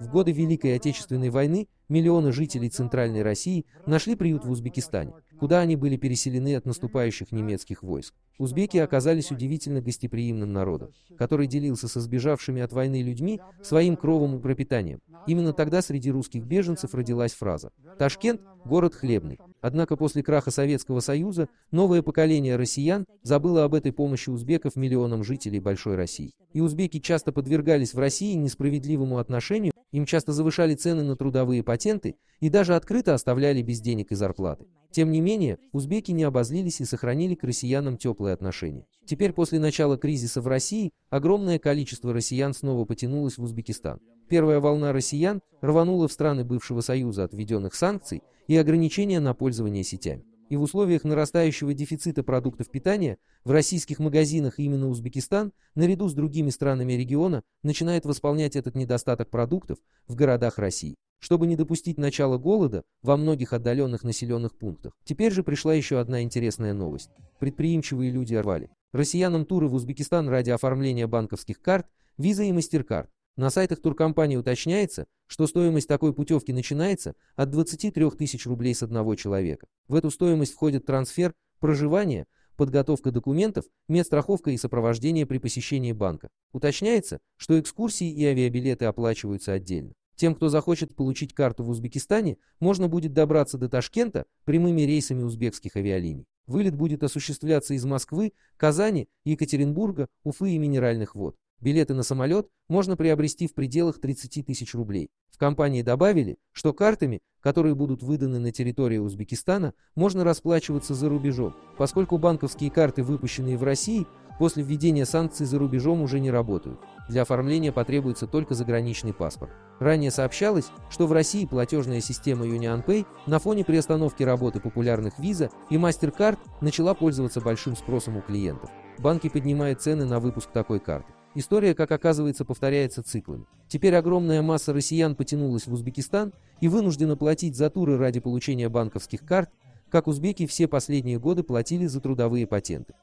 В годы Великой Отечественной войны миллионы жителей Центральной России нашли приют в Узбекистане, куда они были переселены от наступающих немецких войск. Узбеки оказались удивительно гостеприимным народом, который делился со сбежавшими от войны людьми своим кровом и пропитанием. Именно тогда среди русских беженцев родилась фраза «Ташкент – город хлебный, Однако после краха Советского Союза новое поколение россиян забыло об этой помощи узбеков миллионам жителей Большой России. И узбеки часто подвергались в России несправедливому отношению, им часто завышали цены на трудовые патенты и даже открыто оставляли без денег и зарплаты. Тем не менее, узбеки не обозлились и сохранили к россиянам теплые отношения. Теперь после начала кризиса в России огромное количество россиян снова потянулось в Узбекистан. Первая волна россиян рванула в страны бывшего союза от введенных санкций и ограничения на пользование сетями. И в условиях нарастающего дефицита продуктов питания в российских магазинах именно Узбекистан, наряду с другими странами региона, начинает восполнять этот недостаток продуктов в городах России чтобы не допустить начала голода во многих отдаленных населенных пунктах. Теперь же пришла еще одна интересная новость. Предприимчивые люди орвали. Россиянам туры в Узбекистан ради оформления банковских карт, виза и мастер-карт. На сайтах туркомпании уточняется, что стоимость такой путевки начинается от 23 тысяч рублей с одного человека. В эту стоимость входит трансфер, проживание, подготовка документов, медстраховка и сопровождение при посещении банка. Уточняется, что экскурсии и авиабилеты оплачиваются отдельно. Тем, кто захочет получить карту в Узбекистане, можно будет добраться до Ташкента прямыми рейсами узбекских авиалиний. Вылет будет осуществляться из Москвы, Казани, Екатеринбурга, Уфы и Минеральных вод. Билеты на самолет можно приобрести в пределах 30 тысяч рублей. В компании добавили, что картами, которые будут выданы на территории Узбекистана, можно расплачиваться за рубежом, поскольку банковские карты, выпущенные в России, после введения санкций за рубежом уже не работают. Для оформления потребуется только заграничный паспорт. Ранее сообщалось, что в России платежная система UnionPay на фоне приостановки работы популярных Visa и MasterCard начала пользоваться большим спросом у клиентов. Банки поднимают цены на выпуск такой карты. История, как оказывается, повторяется циклами. Теперь огромная масса россиян потянулась в Узбекистан и вынуждена платить за туры ради получения банковских карт, как узбеки все последние годы платили за трудовые патенты.